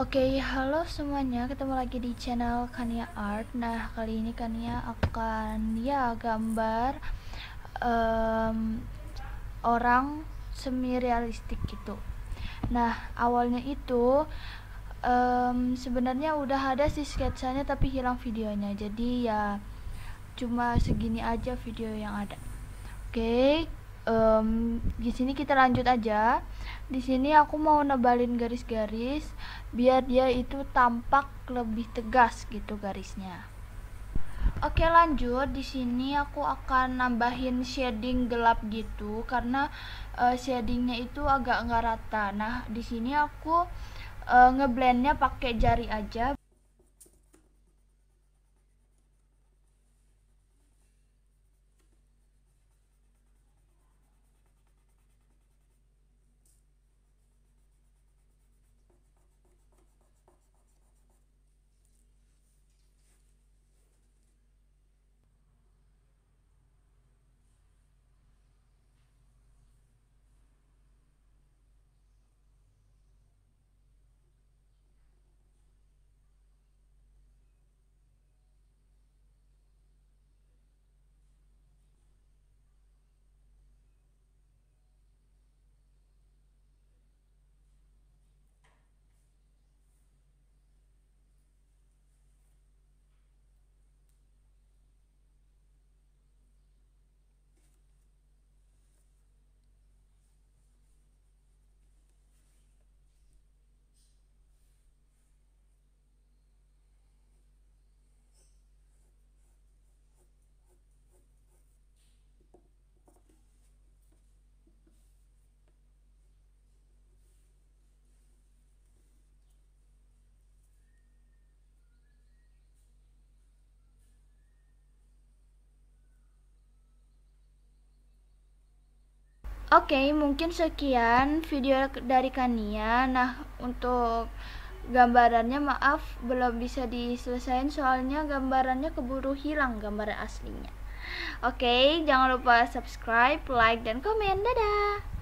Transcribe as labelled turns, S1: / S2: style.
S1: Oke, okay, halo semuanya. Ketemu lagi di channel Kania Art. Nah, kali ini Kania akan ya gambar um, orang semi realistik gitu. Nah, awalnya itu um, sebenarnya udah ada sih sketsanya tapi hilang videonya. Jadi ya cuma segini aja video yang ada. Oke, okay, um, di sini kita lanjut aja di sini aku mau nebalin garis-garis biar dia itu tampak lebih tegas gitu garisnya Oke lanjut di sini aku akan nambahin shading gelap gitu karena uh, shadingnya itu agak nggak rata. Nah di sini aku uh, ngeblendnya pakai jari aja. Oke, okay, mungkin sekian video dari Kania. Nah, untuk gambarannya maaf belum bisa diselesaikan soalnya gambarannya keburu hilang gambar aslinya. Oke, okay, jangan lupa subscribe, like, dan komen.
S2: Dadah!